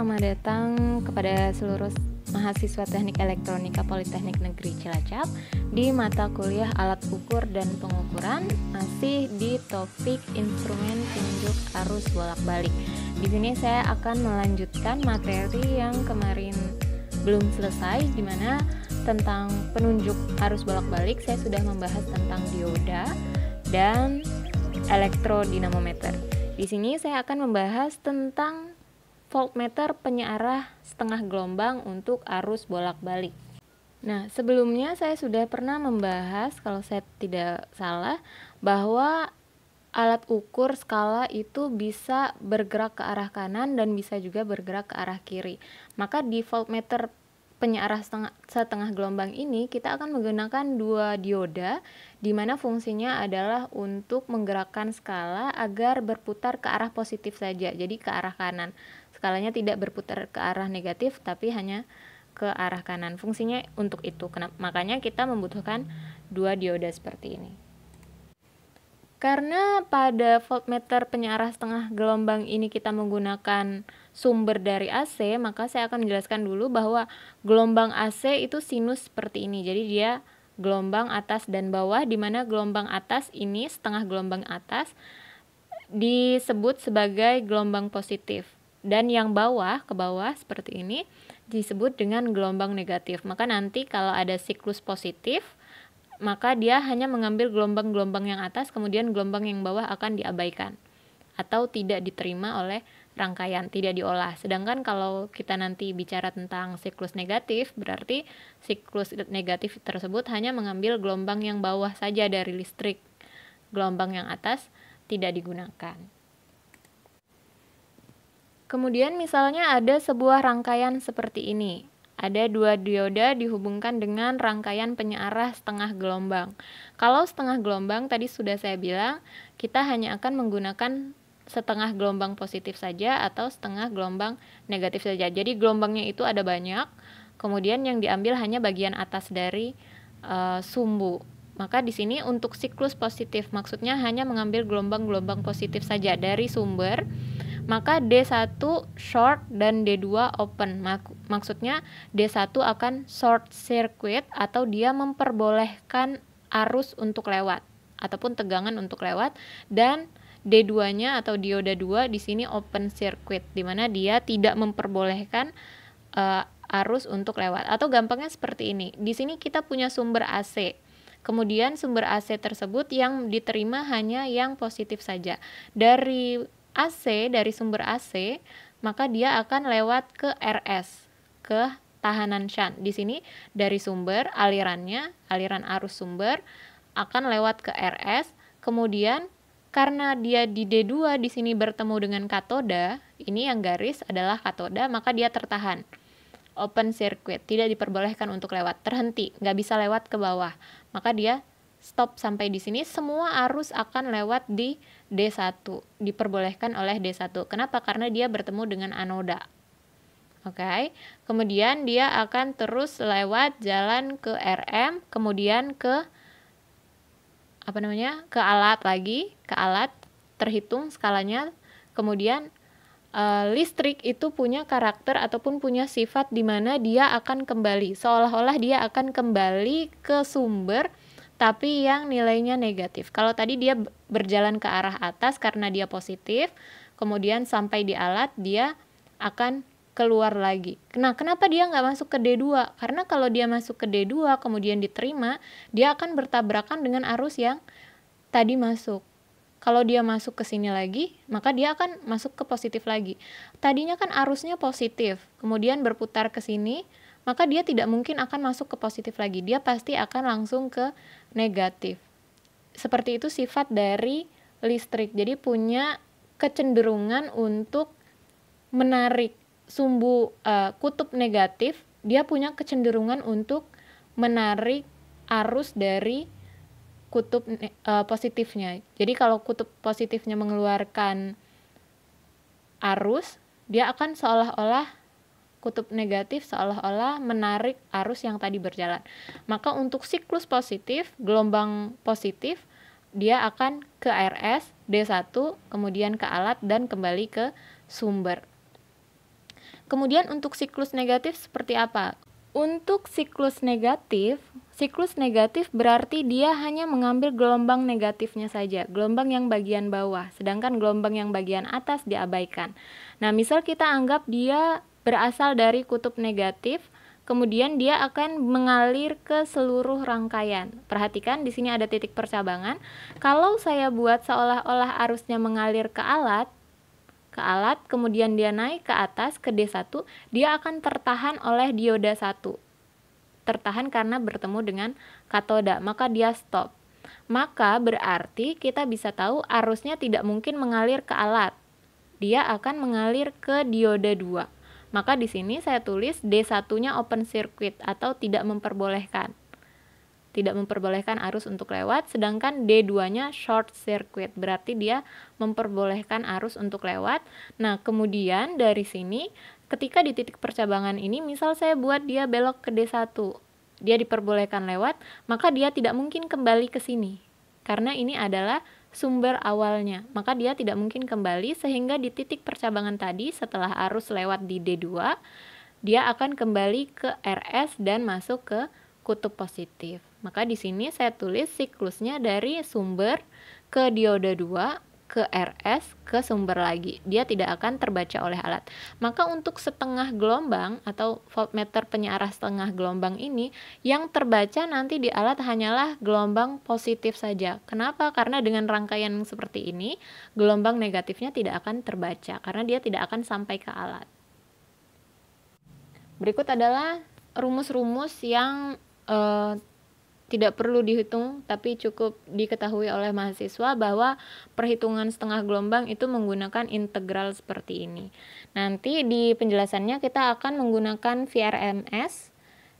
selamat datang kepada seluruh mahasiswa Teknik Elektronika Politeknik Negeri Cilacap di mata kuliah Alat Ukur dan Pengukuran masih di topik instrumen penunjuk arus bolak-balik. Di sini saya akan melanjutkan materi yang kemarin belum selesai di mana tentang penunjuk arus bolak-balik saya sudah membahas tentang dioda dan elektrodinamometer. Di sini saya akan membahas tentang voltmeter penyearah setengah gelombang untuk arus bolak-balik. Nah, sebelumnya saya sudah pernah membahas, kalau saya tidak salah, bahwa alat ukur skala itu bisa bergerak ke arah kanan dan bisa juga bergerak ke arah kiri. Maka di voltmeter penyearah setengah, setengah gelombang ini kita akan menggunakan dua dioda di mana fungsinya adalah untuk menggerakkan skala agar berputar ke arah positif saja, jadi ke arah kanan. Skalanya tidak berputar ke arah negatif tapi hanya ke arah kanan. Fungsinya untuk itu. Kenapa? Makanya kita membutuhkan dua dioda seperti ini. Karena pada voltmeter penyarah setengah gelombang ini kita menggunakan sumber dari AC, maka saya akan menjelaskan dulu bahwa gelombang AC itu sinus seperti ini. Jadi dia gelombang atas dan bawah, di mana gelombang atas ini setengah gelombang atas disebut sebagai gelombang positif dan yang bawah ke bawah seperti ini disebut dengan gelombang negatif. Maka nanti kalau ada siklus positif, maka dia hanya mengambil gelombang-gelombang yang atas kemudian gelombang yang bawah akan diabaikan atau tidak diterima oleh rangkaian, tidak diolah. Sedangkan kalau kita nanti bicara tentang siklus negatif, berarti siklus negatif tersebut hanya mengambil gelombang yang bawah saja dari listrik. Gelombang yang atas tidak digunakan. Kemudian misalnya ada sebuah rangkaian seperti ini. Ada dua dioda dihubungkan dengan rangkaian penyearah setengah gelombang. Kalau setengah gelombang tadi sudah saya bilang, kita hanya akan menggunakan setengah gelombang positif saja atau setengah gelombang negatif saja. Jadi gelombangnya itu ada banyak, kemudian yang diambil hanya bagian atas dari uh, sumbu. Maka di sini untuk siklus positif maksudnya hanya mengambil gelombang-gelombang positif saja dari sumber maka D1 short dan D2 open. Mak maksudnya D1 akan short circuit atau dia memperbolehkan arus untuk lewat ataupun tegangan untuk lewat dan D2-nya atau dioda 2 di sini open circuit di mana dia tidak memperbolehkan uh, arus untuk lewat atau gampangnya seperti ini. Di sini kita punya sumber AC. Kemudian sumber AC tersebut yang diterima hanya yang positif saja. Dari AC dari sumber AC, maka dia akan lewat ke RS, ke tahanan shunt. Di sini dari sumber alirannya, aliran arus sumber akan lewat ke RS, kemudian karena dia di D2 di sini bertemu dengan katoda, ini yang garis adalah katoda, maka dia tertahan. Open circuit, tidak diperbolehkan untuk lewat, terhenti, nggak bisa lewat ke bawah. Maka dia stop sampai di sini semua arus akan lewat di D1 diperbolehkan oleh D1 kenapa karena dia bertemu dengan anoda Oke, okay? kemudian dia akan terus lewat jalan ke RM, kemudian ke apa namanya ke alat lagi, ke alat terhitung skalanya, kemudian e, listrik itu punya karakter ataupun punya sifat di mana dia akan kembali, seolah-olah dia akan kembali ke sumber tapi yang nilainya negatif. Kalau tadi dia berjalan ke arah atas karena dia positif, kemudian sampai di alat dia akan keluar lagi. Nah, kenapa dia nggak masuk ke D2? Karena kalau dia masuk ke D2 kemudian diterima, dia akan bertabrakan dengan arus yang tadi masuk. Kalau dia masuk ke sini lagi, maka dia akan masuk ke positif lagi. Tadinya kan arusnya positif, kemudian berputar ke sini, maka dia tidak mungkin akan masuk ke positif lagi. Dia pasti akan langsung ke negatif. Seperti itu sifat dari listrik. Jadi punya kecenderungan untuk menarik sumbu uh, kutub negatif, dia punya kecenderungan untuk menarik arus dari kutub uh, positifnya. Jadi kalau kutub positifnya mengeluarkan arus, dia akan seolah-olah kutub negatif seolah-olah menarik arus yang tadi berjalan. Maka untuk siklus positif, gelombang positif, dia akan ke RS, D1, kemudian ke alat, dan kembali ke sumber. Kemudian untuk siklus negatif seperti apa? Untuk siklus negatif, siklus negatif berarti dia hanya mengambil gelombang negatifnya saja, gelombang yang bagian bawah, sedangkan gelombang yang bagian atas diabaikan. Nah, misal kita anggap dia berasal dari kutub negatif, kemudian dia akan mengalir ke seluruh rangkaian. Perhatikan di sini ada titik percabangan. Kalau saya buat seolah-olah arusnya mengalir ke alat, ke alat, kemudian dia naik ke atas ke D1, dia akan tertahan oleh dioda 1. Tertahan karena bertemu dengan katoda, maka dia stop. Maka berarti kita bisa tahu arusnya tidak mungkin mengalir ke alat. Dia akan mengalir ke dioda 2 maka di sini saya tulis D1-nya open circuit atau tidak memperbolehkan. Tidak memperbolehkan arus untuk lewat, sedangkan D2-nya short circuit, berarti dia memperbolehkan arus untuk lewat. Nah, kemudian dari sini, ketika di titik percabangan ini, misal saya buat dia belok ke D1, dia diperbolehkan lewat, maka dia tidak mungkin kembali ke sini. Karena ini adalah sumber awalnya. Maka dia tidak mungkin kembali sehingga di titik percabangan tadi setelah arus lewat di D2, dia akan kembali ke RS dan masuk ke kutub positif. Maka di sini saya tulis siklusnya dari sumber ke dioda 2 ke RS ke sumber lagi. Dia tidak akan terbaca oleh alat. Maka untuk setengah gelombang atau voltmeter penyarah setengah gelombang ini yang terbaca nanti di alat hanyalah gelombang positif saja. Kenapa? Karena dengan rangkaian seperti ini, gelombang negatifnya tidak akan terbaca karena dia tidak akan sampai ke alat. Berikut adalah rumus-rumus yang eh, tidak perlu dihitung tapi cukup diketahui oleh mahasiswa bahwa perhitungan setengah gelombang itu menggunakan integral seperti ini. Nanti di penjelasannya kita akan menggunakan VRMS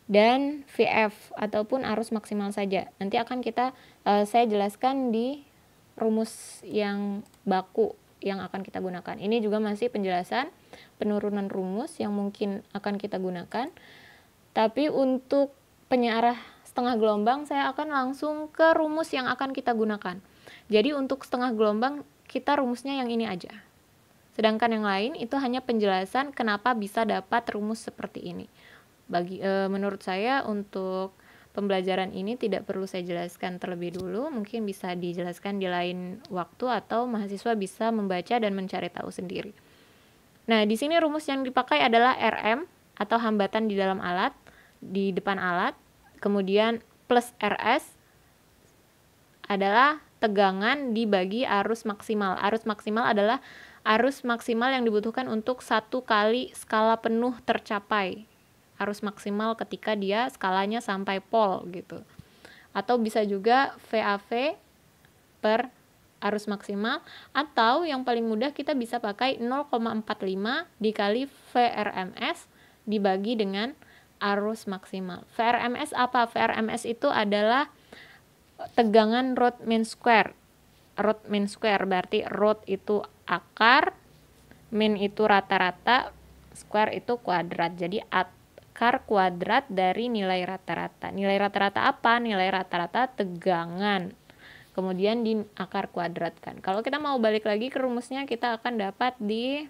dan VF ataupun arus maksimal saja. Nanti akan kita uh, saya jelaskan di rumus yang baku yang akan kita gunakan. Ini juga masih penjelasan penurunan rumus yang mungkin akan kita gunakan. Tapi untuk penyarah setengah gelombang saya akan langsung ke rumus yang akan kita gunakan. Jadi untuk setengah gelombang kita rumusnya yang ini aja. Sedangkan yang lain itu hanya penjelasan kenapa bisa dapat rumus seperti ini. Bagi e, menurut saya untuk pembelajaran ini tidak perlu saya jelaskan terlebih dulu, mungkin bisa dijelaskan di lain waktu atau mahasiswa bisa membaca dan mencari tahu sendiri. Nah, di sini rumus yang dipakai adalah RM atau hambatan di dalam alat, di depan alat, Kemudian plus RS adalah tegangan dibagi arus maksimal. Arus maksimal adalah arus maksimal yang dibutuhkan untuk satu kali skala penuh tercapai. Arus maksimal ketika dia skalanya sampai pol gitu. Atau bisa juga VAV per arus maksimal atau yang paling mudah kita bisa pakai 0,45 dikali VRMS dibagi dengan arus maksimal. VRMS apa? VRMS itu adalah eh, tegangan root mean square. Root mean square berarti root itu akar, mean itu rata-rata, square itu kuadrat. Jadi akar kuadrat dari nilai rata-rata. Nilai rata-rata apa? Nilai rata-rata tegangan. Kemudian di akar kuadratkan. Kalau kita mau balik lagi ke rumusnya, kita akan dapat di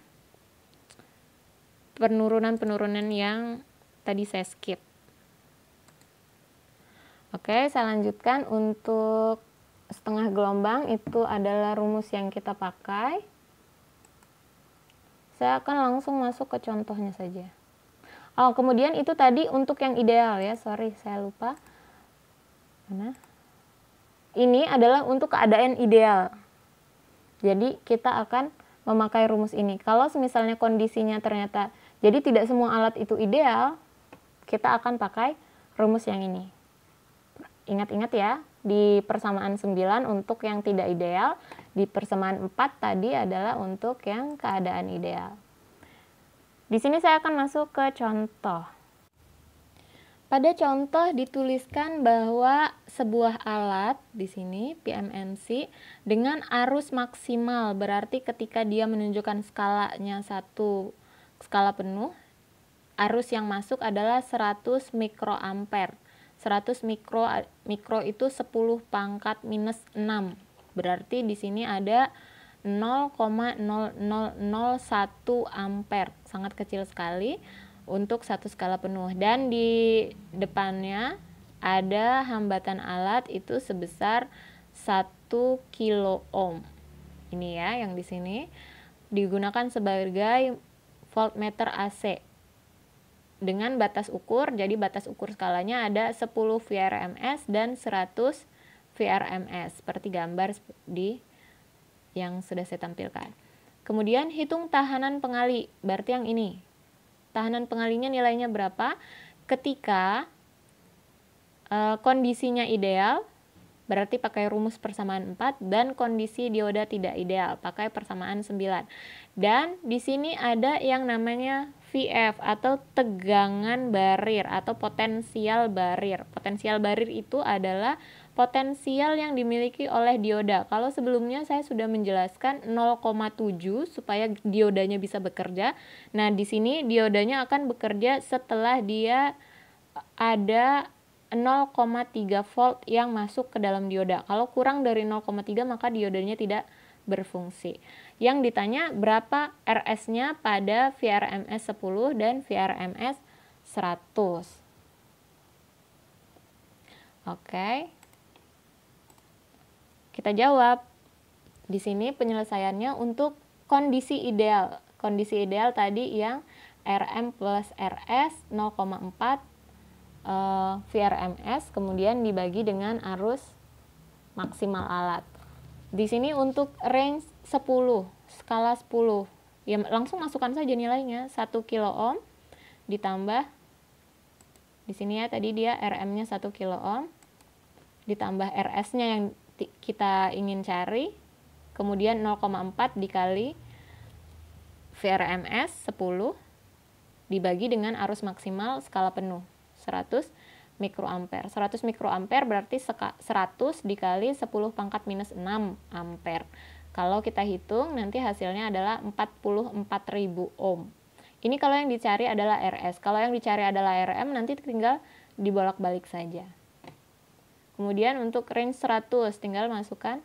penurunan-penurunan yang tadi saya skip. Oke, saya lanjutkan untuk setengah gelombang itu adalah rumus yang kita pakai. Saya akan langsung masuk ke contohnya saja. Oh, kemudian itu tadi untuk yang ideal ya, sorry saya lupa. Mana? Ini adalah untuk keadaan ideal. Jadi kita akan memakai rumus ini. Kalau misalnya kondisinya ternyata jadi tidak semua alat itu ideal, kita akan pakai rumus yang ini. Ingat-ingat ya, di persamaan 9 untuk yang tidak ideal, di persamaan 4 tadi adalah untuk yang keadaan ideal. Di sini saya akan masuk ke contoh. Pada contoh dituliskan bahwa sebuah alat di sini PMMC dengan arus maksimal berarti ketika dia menunjukkan skalanya satu skala penuh arus yang masuk adalah 100 mikroampere. 100 mikro mikro itu 10 pangkat minus 6. Berarti di sini ada 0,0001 ampere. Sangat kecil sekali untuk satu skala penuh dan di depannya ada hambatan alat itu sebesar 1 kilo ohm. Ini ya yang di sini digunakan sebagai voltmeter AC dengan batas ukur. Jadi batas ukur skalanya ada 10 VRMS dan 100 VRMS seperti gambar di yang sudah saya tampilkan. Kemudian hitung tahanan pengali, berarti yang ini. Tahanan pengalinya nilainya berapa? Ketika e, kondisinya ideal, berarti pakai rumus persamaan 4 dan kondisi dioda tidak ideal, pakai persamaan 9. Dan di sini ada yang namanya VF atau tegangan barir atau potensial barir. Potensial barir itu adalah potensial yang dimiliki oleh dioda. Kalau sebelumnya saya sudah menjelaskan 0,7 supaya diodanya bisa bekerja. Nah, di sini diodanya akan bekerja setelah dia ada 0,3 volt yang masuk ke dalam dioda. Kalau kurang dari 0,3 maka diodanya tidak berfungsi. Yang ditanya berapa RS-nya pada VRMS 10 dan VRMS 100. Oke. Kita jawab. Di sini penyelesaiannya untuk kondisi ideal. Kondisi ideal tadi yang RM plus RS 0,4 uh, eh, VRMS kemudian dibagi dengan arus maksimal alat. Di sini untuk range 10, skala 10. Ya langsung masukkan saja nilainya 1 kilo ohm ditambah di sini ya tadi dia RM-nya 1 kilo ohm ditambah RS-nya yang kita ingin cari kemudian 0,4 dikali VRMS 10 dibagi dengan arus maksimal skala penuh. 100 mikroampere. 100 mikroampere berarti 100 dikali 10 pangkat minus 6 ampere. Kalau kita hitung nanti hasilnya adalah 44.000 ohm. Ini kalau yang dicari adalah RS. Kalau yang dicari adalah RM nanti tinggal dibolak-balik saja. Kemudian untuk range 100 tinggal masukkan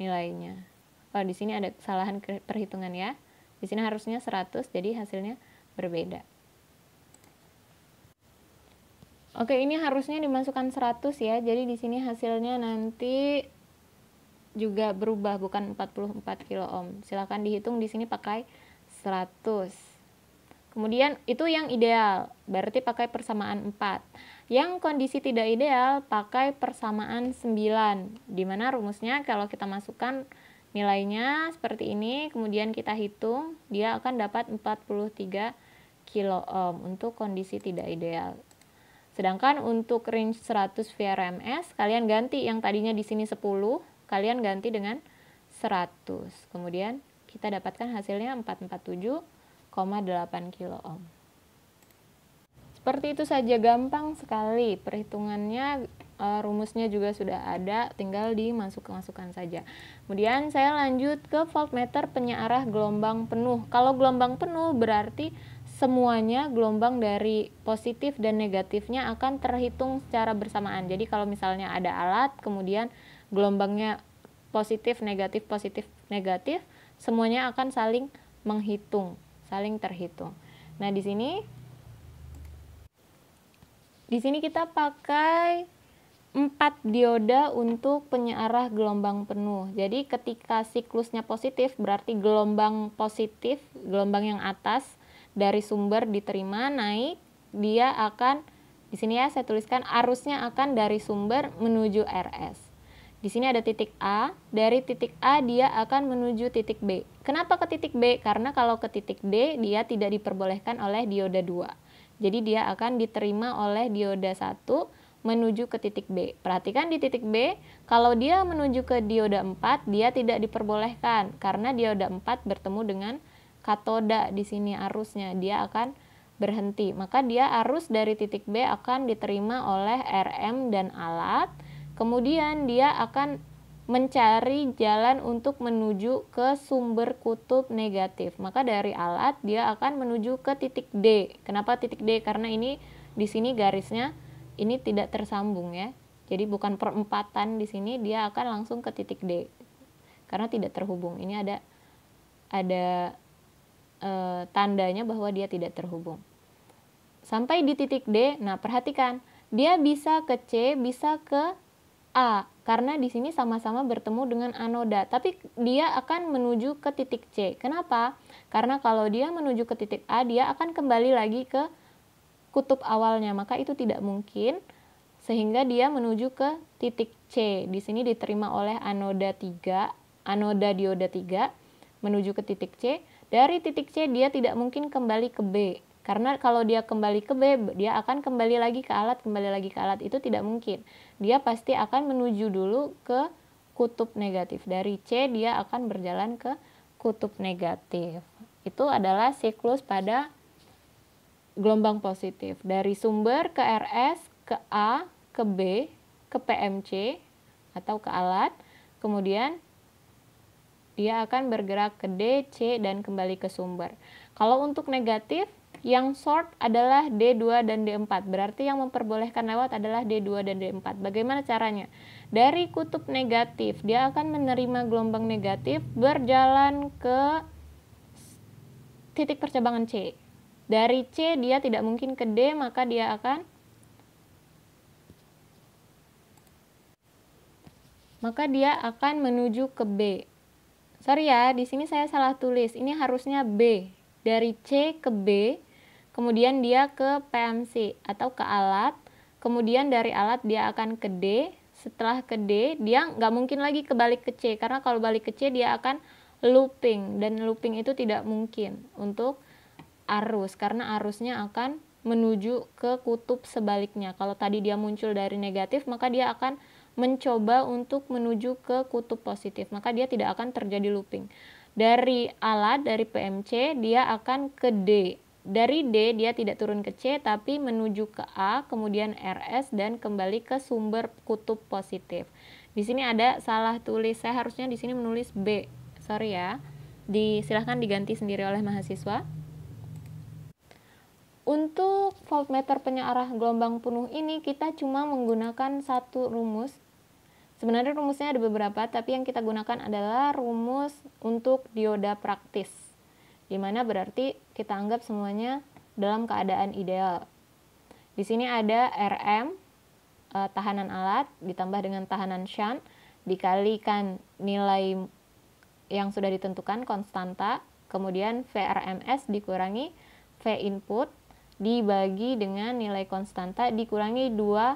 nilainya. Oh, di sini ada kesalahan perhitungan ya. Di sini harusnya 100 jadi hasilnya berbeda. Oke, ini harusnya dimasukkan 100 ya. Jadi di sini hasilnya nanti juga berubah bukan 44 kilo ohm. Silakan dihitung di sini pakai 100. Kemudian itu yang ideal, berarti pakai persamaan 4. Yang kondisi tidak ideal pakai persamaan 9. mana rumusnya kalau kita masukkan nilainya seperti ini, kemudian kita hitung, dia akan dapat 43 kilo ohm untuk kondisi tidak ideal. Sedangkan untuk range 100 VRMS, kalian ganti yang tadinya di sini 10, kalian ganti dengan 100. Kemudian kita dapatkan hasilnya 447,8 ohm Seperti itu saja gampang sekali perhitungannya e, rumusnya juga sudah ada tinggal dimasuk-masukkan saja. Kemudian saya lanjut ke voltmeter penyarah gelombang penuh. Kalau gelombang penuh berarti semuanya gelombang dari positif dan negatifnya akan terhitung secara bersamaan. Jadi kalau misalnya ada alat, kemudian gelombangnya positif, negatif, positif, negatif, semuanya akan saling menghitung, saling terhitung. Nah, di sini di sini kita pakai empat dioda untuk penyearah gelombang penuh. Jadi ketika siklusnya positif berarti gelombang positif, gelombang yang atas dari sumber diterima naik, dia akan di sini ya saya tuliskan arusnya akan dari sumber menuju RS. Di sini ada titik A, dari titik A dia akan menuju titik B. Kenapa ke titik B? Karena kalau ke titik D dia tidak diperbolehkan oleh dioda 2. Jadi dia akan diterima oleh dioda 1 menuju ke titik B. Perhatikan di titik B, kalau dia menuju ke dioda 4 dia tidak diperbolehkan karena dioda 4 bertemu dengan katoda di sini arusnya dia akan berhenti maka dia arus dari titik B akan diterima oleh RM dan alat kemudian dia akan mencari jalan untuk menuju ke sumber kutub negatif maka dari alat dia akan menuju ke titik D kenapa titik D karena ini di sini garisnya ini tidak tersambung ya jadi bukan perempatan di sini dia akan langsung ke titik D karena tidak terhubung ini ada ada e, tandanya bahwa dia tidak terhubung. Sampai di titik D, nah perhatikan, dia bisa ke C, bisa ke A, karena di sini sama-sama bertemu dengan anoda, tapi dia akan menuju ke titik C. Kenapa? Karena kalau dia menuju ke titik A, dia akan kembali lagi ke kutub awalnya, maka itu tidak mungkin sehingga dia menuju ke titik C. Di sini diterima oleh anoda 3, anoda dioda 3 menuju ke titik C. Dari titik C dia tidak mungkin kembali ke B. Karena kalau dia kembali ke B, dia akan kembali lagi ke alat, kembali lagi ke alat. Itu tidak mungkin. Dia pasti akan menuju dulu ke kutub negatif. Dari C dia akan berjalan ke kutub negatif. Itu adalah siklus pada gelombang positif. Dari sumber ke RS, ke A, ke B, ke PMC atau ke alat, kemudian dia akan bergerak ke D, C, dan kembali ke sumber. Kalau untuk negatif, yang short adalah D2 dan D4. Berarti yang memperbolehkan lewat adalah D2 dan D4. Bagaimana caranya? Dari kutub negatif, dia akan menerima gelombang negatif berjalan ke titik percabangan C. Dari C dia tidak mungkin ke D, maka dia akan maka dia akan menuju ke B. Sorry ya, di sini saya salah tulis. Ini harusnya B. Dari C ke B, kemudian dia ke PMC atau ke alat, kemudian dari alat dia akan ke D, setelah ke D dia nggak mungkin lagi kebalik ke C karena kalau balik ke C dia akan looping dan looping itu tidak mungkin untuk arus karena arusnya akan menuju ke kutub sebaliknya. Kalau tadi dia muncul dari negatif maka dia akan mencoba untuk menuju ke kutub positif, maka dia tidak akan terjadi looping. Dari alat dari PMC dia akan ke D. Dari D dia tidak turun ke C tapi menuju ke A, kemudian RS dan kembali ke sumber kutub positif. Di sini ada salah tulis. Saya harusnya di sini menulis B. Sorry ya. Di silahkan diganti sendiri oleh mahasiswa. Untuk voltmeter penyarah gelombang penuh ini kita cuma menggunakan satu rumus Sebenarnya rumusnya ada beberapa, tapi yang kita gunakan adalah rumus untuk dioda praktis, di mana berarti kita anggap semuanya dalam keadaan ideal. Di sini ada RM, eh, tahanan alat, ditambah dengan tahanan shunt, dikalikan nilai yang sudah ditentukan, konstanta, kemudian VRMS dikurangi V input, dibagi dengan nilai konstanta, dikurangi dua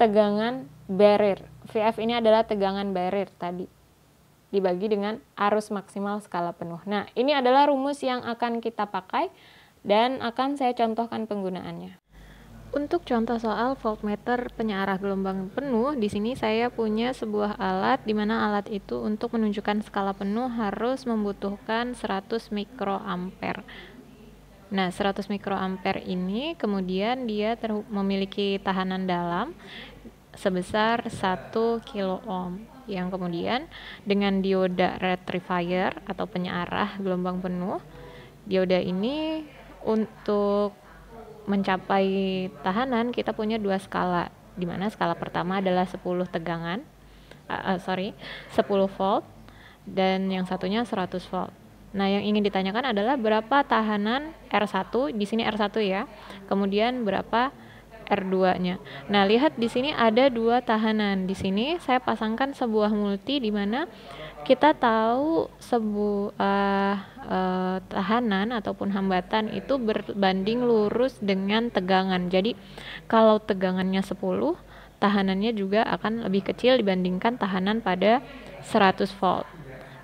tegangan barrier. VF ini adalah tegangan barrier tadi. Dibagi dengan arus maksimal skala penuh. Nah, ini adalah rumus yang akan kita pakai dan akan saya contohkan penggunaannya. Untuk contoh soal voltmeter penyarah gelombang penuh, di sini saya punya sebuah alat di mana alat itu untuk menunjukkan skala penuh harus membutuhkan 100 mikroampere. Nah, 100 mikroampere ini kemudian dia memiliki tahanan dalam sebesar 1 kilo ohm yang kemudian dengan dioda rectifier atau penyarah gelombang penuh dioda ini untuk mencapai tahanan kita punya dua skala di mana skala pertama adalah 10 tegangan uh, uh, sorry 10 volt dan yang satunya 100 volt Nah, yang ingin ditanyakan adalah berapa tahanan R1 di sini R1 ya. Kemudian berapa R2-nya. Nah, lihat di sini ada dua tahanan. Di sini saya pasangkan sebuah multi di mana kita tahu sebuah uh, tahanan ataupun hambatan itu berbanding lurus dengan tegangan. Jadi, kalau tegangannya 10, tahanannya juga akan lebih kecil dibandingkan tahanan pada 100 volt.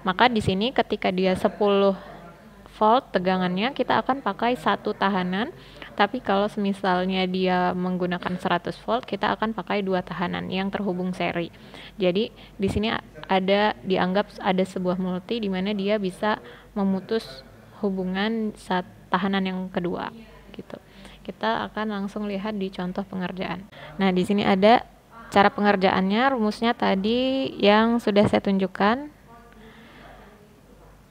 Maka di sini ketika dia 10 volt tegangannya kita akan pakai satu tahanan tapi kalau misalnya dia menggunakan 100 volt, kita akan pakai dua tahanan yang terhubung seri. Jadi di sini ada dianggap ada sebuah multi di mana dia bisa memutus hubungan saat tahanan yang kedua gitu. Kita akan langsung lihat di contoh pengerjaan. Nah, di sini ada cara pengerjaannya, rumusnya tadi yang sudah saya tunjukkan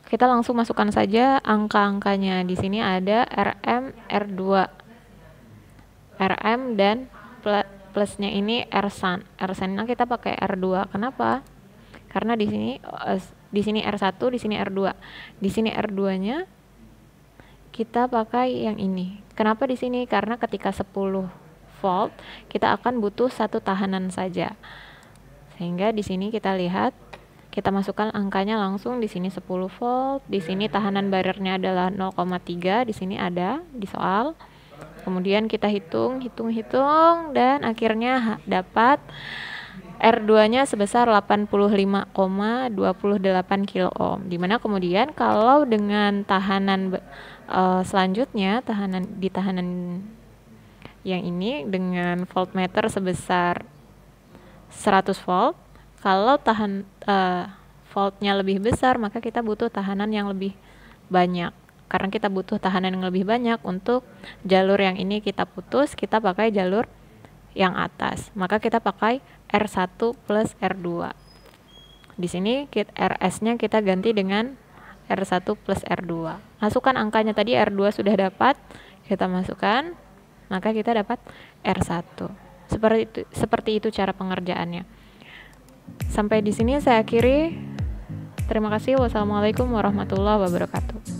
kita langsung masukkan saja angka-angkanya. Di sini ada RM R2 RM dan plusnya ini r R sun nah kita pakai R2. Kenapa? Karena di sini eh, di sini R1, di sini R2. Di sini R2-nya kita pakai yang ini. Kenapa di sini? Karena ketika 10 volt kita akan butuh satu tahanan saja. Sehingga di sini kita lihat kita masukkan angkanya langsung di sini 10 volt, di sini tahanan barernya adalah 0,3, di sini ada di soal kemudian kita hitung hitung hitung dan akhirnya dapat R2-nya sebesar 85,28 kilo ohm. Dimana kemudian kalau dengan tahanan uh, selanjutnya tahanan di tahanan yang ini dengan voltmeter sebesar 100 volt, kalau tahan uh, voltnya lebih besar maka kita butuh tahanan yang lebih banyak karena kita butuh tahanan yang lebih banyak untuk jalur yang ini kita putus kita pakai jalur yang atas maka kita pakai R1 plus R2 di sini RS nya kita ganti dengan R1 plus R2 masukkan angkanya tadi R2 sudah dapat kita masukkan maka kita dapat R1 seperti itu, seperti itu cara pengerjaannya sampai di sini saya akhiri terima kasih wassalamualaikum warahmatullahi wabarakatuh